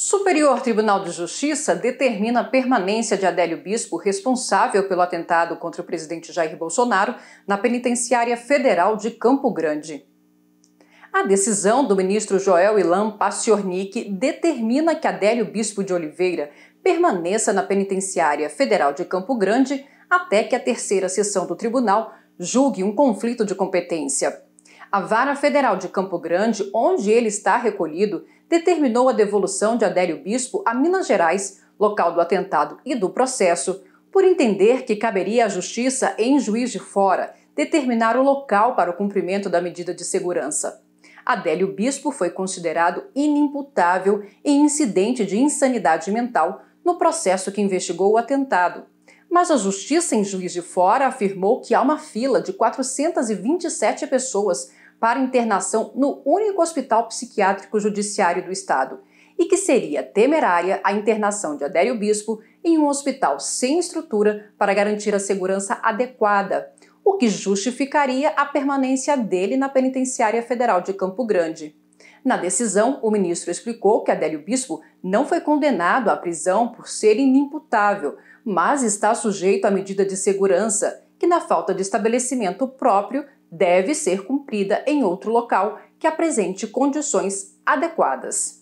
Superior Tribunal de Justiça determina a permanência de Adélio Bispo, responsável pelo atentado contra o presidente Jair Bolsonaro, na Penitenciária Federal de Campo Grande. A decisão do ministro Joel Ilan Paciornik determina que Adélio Bispo de Oliveira permaneça na Penitenciária Federal de Campo Grande até que a terceira sessão do tribunal julgue um conflito de competência a Vara Federal de Campo Grande, onde ele está recolhido, determinou a devolução de Adélio Bispo a Minas Gerais, local do atentado e do processo, por entender que caberia à Justiça, em juiz de fora, determinar o local para o cumprimento da medida de segurança. Adélio Bispo foi considerado inimputável e incidente de insanidade mental no processo que investigou o atentado. Mas a Justiça em Juiz de Fora afirmou que há uma fila de 427 pessoas para internação no único hospital psiquiátrico judiciário do estado e que seria temerária a internação de Adélio Bispo em um hospital sem estrutura para garantir a segurança adequada, o que justificaria a permanência dele na Penitenciária Federal de Campo Grande. Na decisão, o ministro explicou que Adélio Bispo não foi condenado à prisão por ser inimputável, mas está sujeito à medida de segurança, que, na falta de estabelecimento próprio, deve ser cumprida em outro local que apresente condições adequadas.